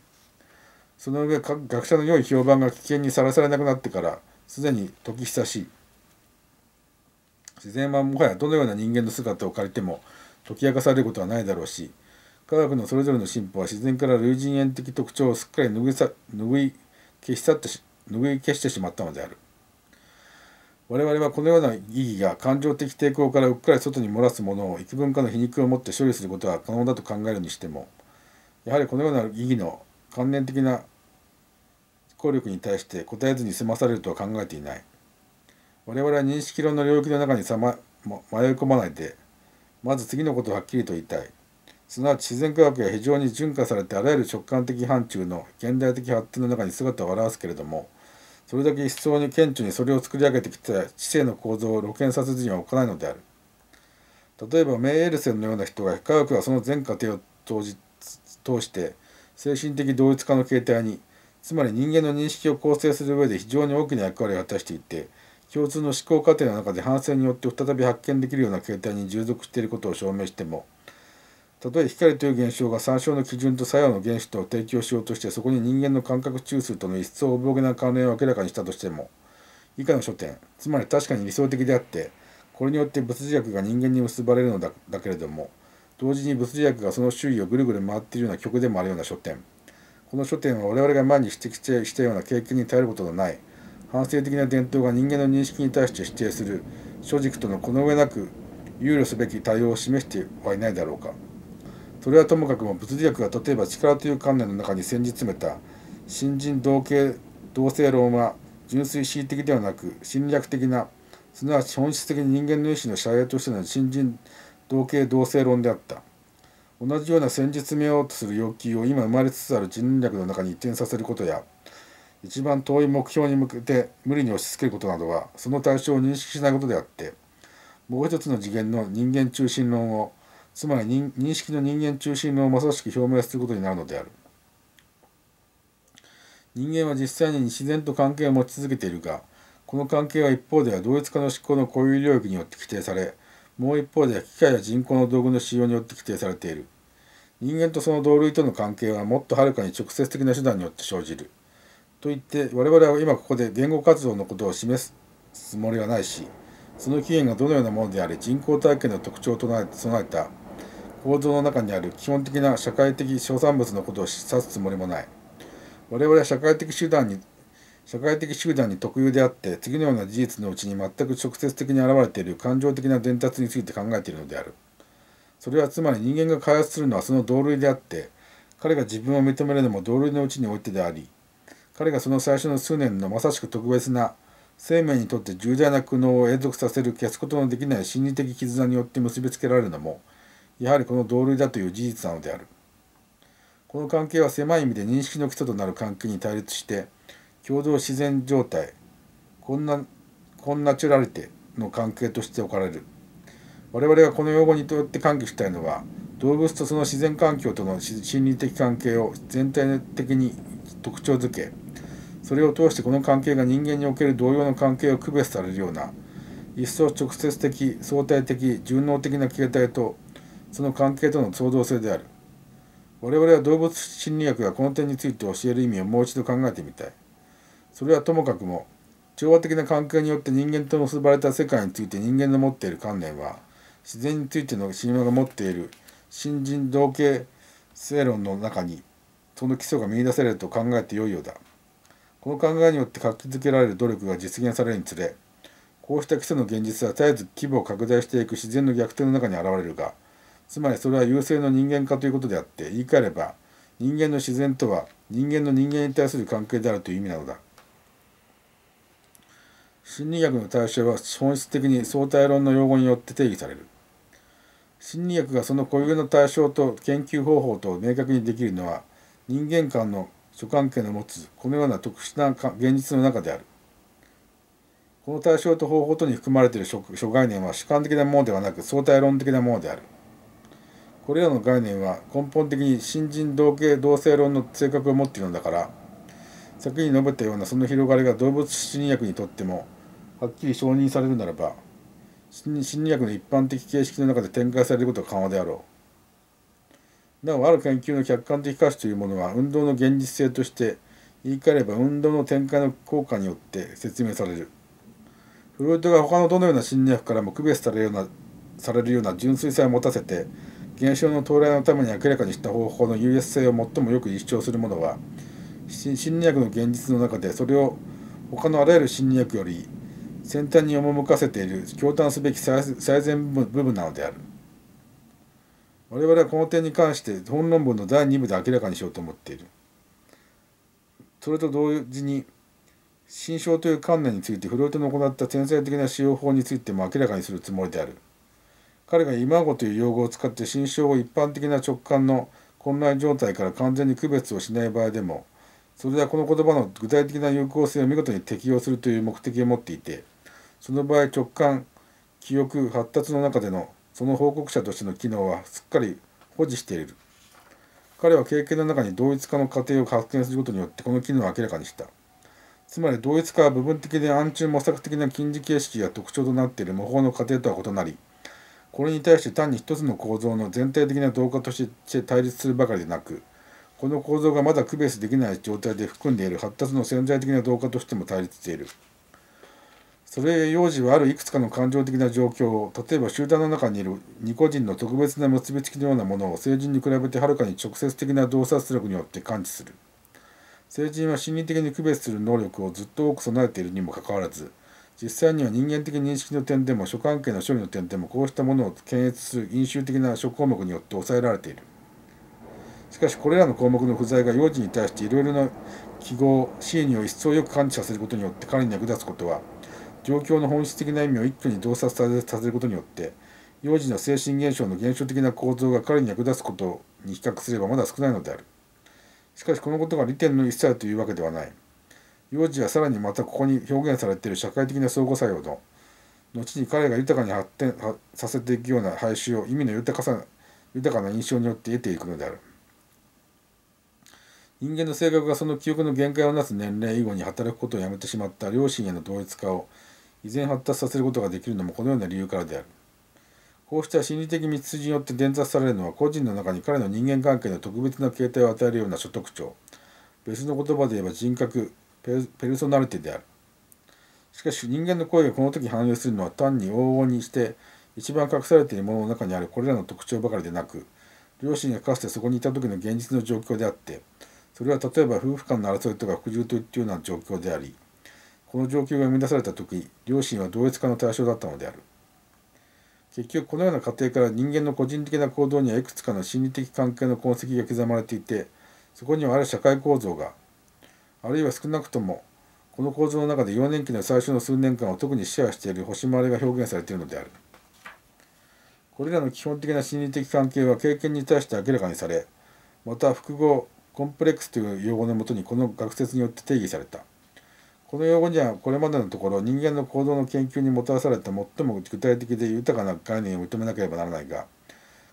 その上学者の良い評判が危険にさらされなくなってからすでに時久しい自然はもはやどのような人間の姿を借りても解き明かされることはないだろうし科学のそれぞれの進歩は自然から類人猿的特徴をすっかり拭い消し去って拭い消してしまったのである我々はこのような意義が感情的抵抗からうっかり外に漏らすものを幾分かの皮肉を持って処理することは可能だと考えるにしてもやはりこのような意義の関連的な効力に対して答えずに済まされるとは考えていない我々は認識論の領域の中にさ、ま、迷い込まないでまず次のことをはっきりと言いたいすなわち自然科学が非常に順化されてあらゆる直感的範疇の現代的発展の中に姿を現すけれどもそれだけ一層に顕著にそれを作り上げてきた知性の構造を露見させずには置かないのである例えばメーエルセンのような人が科学はその全過程を通じ通して精神的同一化の形態につまり人間の認識を構成する上で非常に大きな役割を果たしていて共通の思考過程の中で反省によって再び発見できるような形態に従属していることを証明してもたとえ光という現象が参照の基準と作用の原子とを提供しようとしてそこに人間の感覚中枢との一層おぼろげな関連を明らかにしたとしても以下の書点つまり確かに理想的であってこれによって物理学が人間に結ばれるのだだけれども同時に物理学がその周囲をぐるぐる回っているような曲でもあるような書点この書点は我々が前に指摘したような経験に耐えることのない反省的な伝統が人間の認識に対して否定する諸軸とのこの上なく憂慮すべき対応を示してはいないだろうか。それはともかくも物理学が例えば力という観念の中に先日詰めた新人同型同性論は純粋恣意的ではなく侵略的なすなわち本質的に人間の意思の社影としての新人同型同性論であった同じような戦術めようとする要求を今生まれつつある人脈の中に移転させることや一番遠い目標に向けて無理に押し付けることなどはその対象を認識しないことであってもう一つの次元の人間中心論をつまり認識の人間中心論をまさしく表明することになるのである人間は実際に自然と関係を持ち続けているがこの関係は一方では同一化の思考の固有領域によって規定されもう一方では機械や人工の道具の使用によって規定されている人間とその同類との関係はもっとはるかに直接的な手段によって生じると言って我々は今ここで言語活動のことを示すつもりはないしその起源がどのようなものであり人工体験の特徴を備えた構造の中にある基本的な社会的小産物のことを指すつもりもない我々は社会的手段に社会的集団に特有であって次のような事実のうちに全く直接的に現れている感情的な伝達について考えているのであるそれはつまり人間が開発するのはその同類であって彼が自分を認めるのも同類のうちにおいてであり彼がその最初の数年のまさしく特別な生命にとって重大な苦悩を永続させる消すことのできない心理的絆によって結びつけられるのもやはりこの同類だという事実なのであるこの関係は狭い意味で認識の基礎となる関係に対立して共同自然状態こんなこんなチュラリテの関係として置かれる我々がこの用語にとって喚起したいのは動物とその自然環境との心理的関係を全体的に特徴づけそれを通してこの関係が人間における同様の関係を区別されるような一層直接的相対的順応的な形態とその関係との創造性である我々は動物心理学がこの点について教える意味をもう一度考えてみたいそれはともかくも調和的な関係によって人間と結ばれた世界について人間の持っている観念は自然についての神話が持っている新人同型正論の中にその基礎が見いだされると考えてよいようだこの考えによって活気づけられる努力が実現されるにつれこうした基礎の現実は絶えず規模を拡大していく自然の逆転の中に現れるがつまりそれは優勢の人間化ということであって言い換えれば人間の自然とは人間の人間に対する関係であるという意味なのだ心理学の対象は本質的に相対論の用語によって定義される心理学がその固有の対象と研究方法と明確にできるのは人間間の諸関係の持つこのような特殊な現実の中であるこの対象と方法とに含まれている諸概念は主観的なものではなく相対論的なものであるこれらの概念は根本的に新人同型同性論の性格を持っているのだから先に述べたようなその広がりが動物心理学にとってもはっきり承認されるならば心理学の一般的形式の中で展開されることは可能であろうなおある研究の客観的価値というものは運動の現実性として言い換えれば運動の展開の効果によって説明されるフロイトが他のどのような心理学からも区別されるようなされるような純粋さを持たせて現象の到来のために明らかにした方法の優越性を最もよく立証するものは心理学の現実の中でそれを他のあらゆる心理学より先端に赴かせている驚嘆すべき最善部分なのである我々はこの点に関して本論文の第2部で明らかにしようと思っているそれと同時に心象という観念についてフロイトの行った天才的な使用法についても明らかにするつもりである。彼が今語という用語を使って心象を一般的な直感の混乱状態から完全に区別をしない場合でもそれはこの言葉の具体的な有効性を見事に適用するという目的を持っていてその場合直感記憶発達の中でのその報告者としての機能はすっかり保持している彼は経験の中に同一化の過程を発見することによってこの機能を明らかにしたつまり同一化は部分的で暗中模索的な近似形式や特徴となっている模倣の過程とは異なりこれに対して単に一つの構造の全体的な動画として対立するばかりでなくこの構造がまだ区別できない状態で含んでいる発達の潜在的な動画としても対立しているそれ幼児はあるいくつかの感情的な状況を例えば集団の中にいる二個人の特別な結びつきのようなものを成人に比べてはるかに直接的な洞察力によって感知する成人は心理的に区別する能力をずっと多く備えているにもかかわらず実際には人間的認識の点でも諸関係の処理の点でもこうしたものを検閲する飲酒的な諸項目によって抑えられているしかしこれらの項目の不在が幼児に対していろいろな記号真意を一層よく感知させることによって彼に役立つことは状況の本質的な意味を一挙に洞察させることによって幼児の精神現象の現象的な構造が彼に役立つことに比較すればまだ少ないのであるしかしこのことが利点の一切というわけではない幼児はさらにまたここに表現されている社会的な相互作用の後に彼が豊かに発展させていくような廃止を意味の豊かさ豊かな印象によって得ていくのである人間の性格がその記憶の限界をなす年齢以後に働くことをやめてしまった両親への同一化を依然発達させることができるのもこのような理由からであるこうした心理的道筋によって伝達されるのは個人の中に彼の人間関係の特別な形態を与えるような所得徴別の言葉で言えば人格ペルソナリティである。しかし人間の声がこの時反映するのは単に往々にして一番隠されているものの中にあるこれらの特徴ばかりでなく両親がかつてそこにいた時の現実の状況であってそれは例えば夫婦間の争いとか服従といったような状況でありこの状況が生み出された時両親は同一化の対象だったのである結局このような過程から人間の個人的な行動にはいくつかの心理的関係の痕跡が刻まれていてそこにはある社会構造があるいは少なくともこの構造の中で4年期の最初の数年間を特にシェアしている星回りが表現されているのであるこれらの基本的な心理的関係は経験に対して明らかにされまた複合コンプレックスという用語のもとにこの学説によって定義されたこの用語にはこれまでのところ人間の行動の研究にもたらされた最も具体的で豊かな概念を認めなければならないが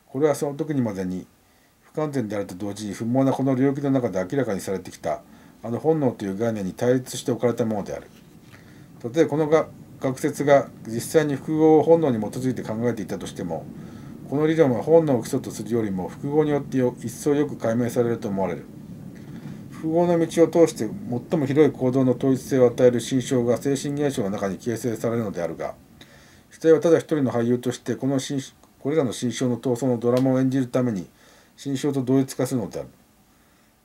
これはその時にまでに不完全であると同時に不毛なこの領域の中で明らかにされてきたあの本能という概念に対立して置かれたものである。例えばこのが学説が実際に複合を本能に基づいて考えていたとしてもこの理論は本能を基礎とするよりも複合によって一層よく解明されると思われる。複合の道を通して最も広い行動の統一性を与える心象が精神現象の中に形成されるのであるが主体はただ一人の俳優としてこのこれらの心象の闘争のドラマを演じるために心象と同一化するのである。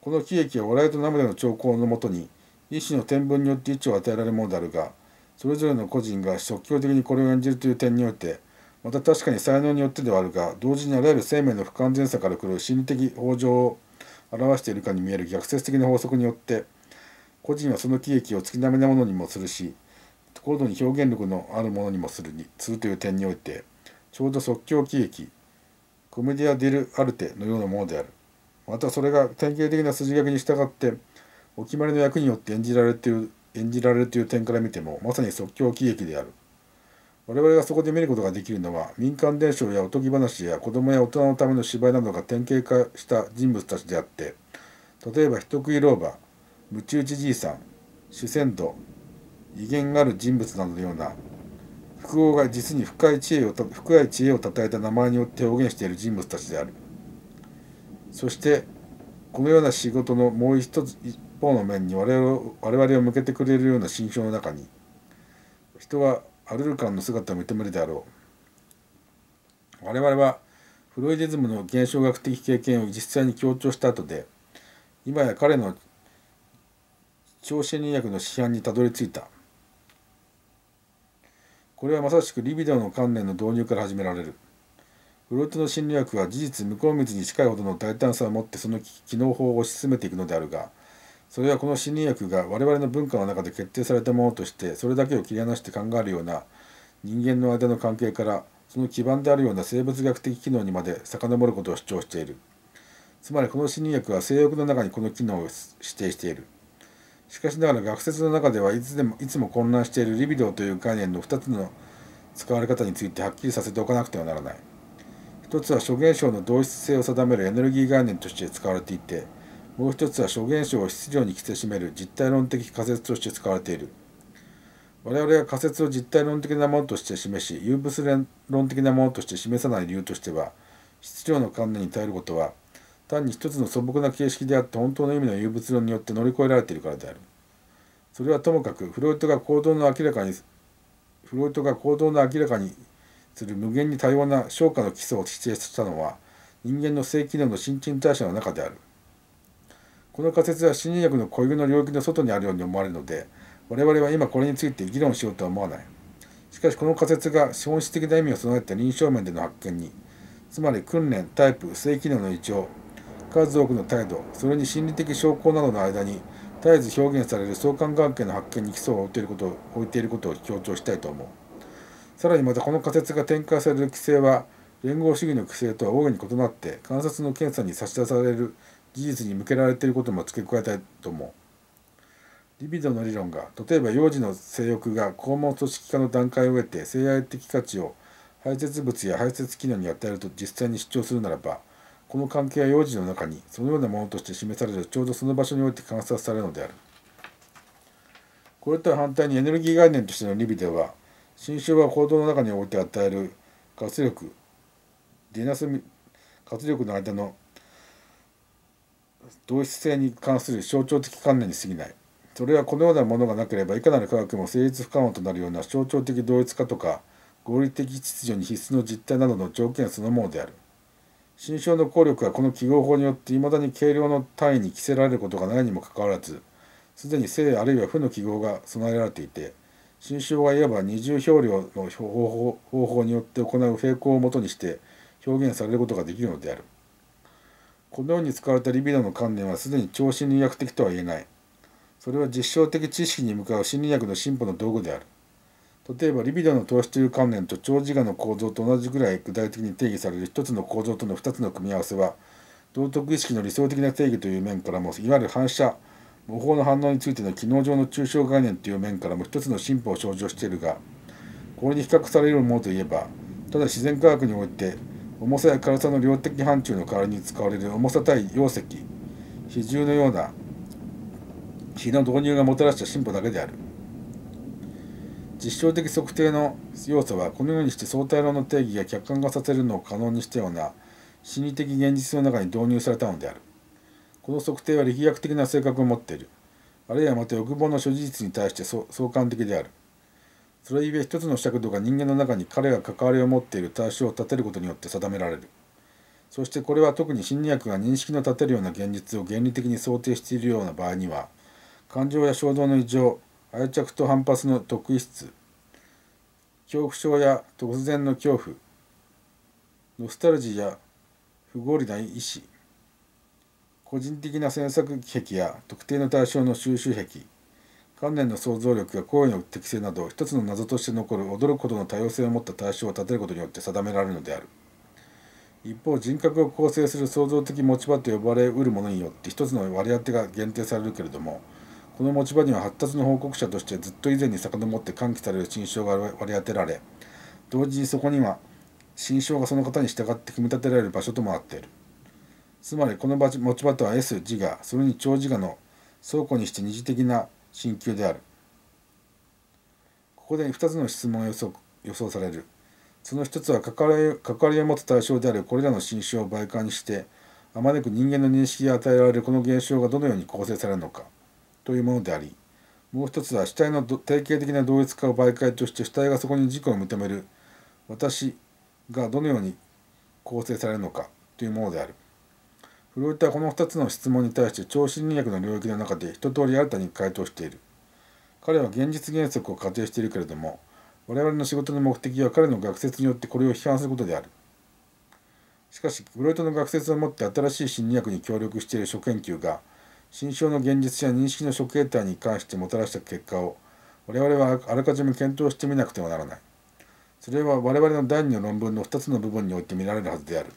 この喜劇は笑いと涙の兆候のもとに意種の天文によって位置を与えられるものであるがそれぞれの個人が即興的にこれを演じるという点においてまた確かに才能によってではあるが同時にあらゆる生命の不完全さからくる心理的法上を表しているかに見える逆説的な法則によって個人はその喜劇を月並みなものにもするし高度に表現力のあるものにもするにするという点においてちょうど即興喜劇コメディア・ディル・アルテのようなものである。またそれが典型的な筋書きに従ってお決まりの役によって演じられている演じられるという点から見てもまさに即興喜劇である我々がそこで見ることができるのは民間伝承やおとぎ話や子供や大人のための芝居などが典型化した人物たちであって例えば人食い老婆夢中打ちじいさん主戦度威厳がある人物などのような複合が実に深い知恵を深い知恵をたたえた名前によって表現している人物たちである。そしてこのような仕事のもう一つ一方の面に我々を我々を向けてくれるような心象の中に人はアルルカンの姿を認めるであろう我々はフロイディズムの現象学的経験を実際に強調した後で今や彼の超心理学の批判にたどり着いたこれはまさしくリビドの観念の導入から始められるフロイトの心理学は事実無効密に近いほどの大胆さを持ってその機能法を推し進めていくのであるがそれはこの心理学が我々の文化の中で決定されたものとしてそれだけを切り離して考えるような人間の間の関係からその基盤であるような生物学的機能にまで遡ることを主張しているつまりこの心理学は性欲の中にこの機能を指定しているしかしながら学説の中ではいつでもいつも混乱しているリビドーという概念の2つの使われ方についてはっきりさせておかなくてはならない。一つは諸現象の同質性を定めるエネルギー概念として使われていてもう一つは諸現象を質量に着せしめる実体論的仮説として使われている我々が仮説を実体論的なものとして示し有物論的なものとして示さない理由としては質量の観念に耐えることは単に一つの素朴な形式であって本当の意味の有物論によって乗り越えられているからであるそれはともかくフロイトが行動の明らかにフロイトが行動の明らかにする無限に多様な昇華の基礎を規定したのは人間の性機能の新陳代謝の中であるこの仮説は心理学の固有の領域の外にあるように思われるので我々は今これについて議論しようとは思わないしかしこの仮説が資本質的な意味を備えた臨床面での発見につまり訓練タイプ性機能の異常数多くの態度それに心理的証拠などの間に絶えず表現される相関関係の発見に基礎を置いていることを置いていることを強調したいと思う。さらにまたこの仮説が展開される規制は連合主義の規制とは大いに異なって観察の検査に差し出される事実に向けられていることも付け加えたいと思う。リビドの理論が例えば幼児の性欲が肛門組織化の段階を経て性愛的価値を排泄物や排泄機能に与えると実際に主張するならばこの関係は幼児の中にそのようなものとして示されるちょうどその場所において観察されるのである。これとは反対にエネルギー概念としてのリビドは新種は行動の中において与える活力ディナス活力の間の同質性に関する象徴的観念に過ぎないそれはこのようなものがなければいかなる科学も成立不可能となるような象徴的同一化とか合理的秩序に必須の実態などの条件そのものである心象の効力はこの記号法によっていまだに軽量の単位に着せられることがないにもかかわらずすでに性あるいは負の記号が備えられていて心象はいわば二重表量の方法によって行う平行をもとにして表現されることができるのである。このように使われたリビドの観念はすでに超心理学的とは言えない。それは実証的知識に向かう心理学の進歩の道具である。例えばリビドの投資という観念と長自我の構造と同じくらい具体的に定義される一つの構造との二つの組み合わせは道徳意識の理想的な定義という面からもいわゆる反射模倣の反応についての機能上の抽象概念という面からも一つの進歩を象徴しているがこれに比較されるものといえばただ自然科学において重さや軽さの量的範疇の代わりに使われる重さ対容積比重のような比の導入がもたらした進歩だけである実証的測定の要素はこのようにして相対論の定義が客観化させるのを可能にしたような心理的現実の中に導入されたのである。この測定は力学的な性格を持っているあるいはまた欲望の諸事実に対して相関的であるそれゆえ一つの尺度が人間の中に彼が関わりを持っている対象を立てることによって定められるそしてこれは特に心理学が認識の立てるような現実を原理的に想定しているような場合には感情や衝動の異常愛着と反発の特異質恐怖症や突然の恐怖ノスタルジーや不合理な意思、個人的な詮索癖や特定の対象の収集癖観念の想像力や行為の適性など一つの謎として残る驚くほどの多様性を持った対象を立てることによって定められるのである一方人格を構成する創造的持ち場と呼ばれうるものによって一つの割り当てが限定されるけれどもこの持ち場には発達の報告者としてずっと以前に遡って喚起される心象が割り当てられ同時にそこには心象がその方に従って組み立てられる場所ともあっている。つまりこの持ち場とは S 自我それに長自我の倉庫にして二次的な進級であるここで2つの質問が予想予想されるその一つは関わり関わりを持つ対象であるこれらの心象を媒介にしてあまねく人間の認識が与えられるこの現象がどのように構成されるのかというものでありもう一つは主体の定型的な同一化を媒介として主体がそこに自己を認める私がどのように構成されるのかというものである。フロイトはこの2つの質問に対して超心理学の領域の中で一通り新たに回答している。彼は現実原則を仮定しているけれども、我々の仕事の目的は彼の学説によってこれを批判することである。しかし、フロイトの学説をもって新しい心理学に協力している諸研究が、心象の現実や認識の諸形態に関してもたらした結果を、我々はあらかじめ検討してみなくてはならない。それは我々の第二の論文の2つの部分において見られるはずである。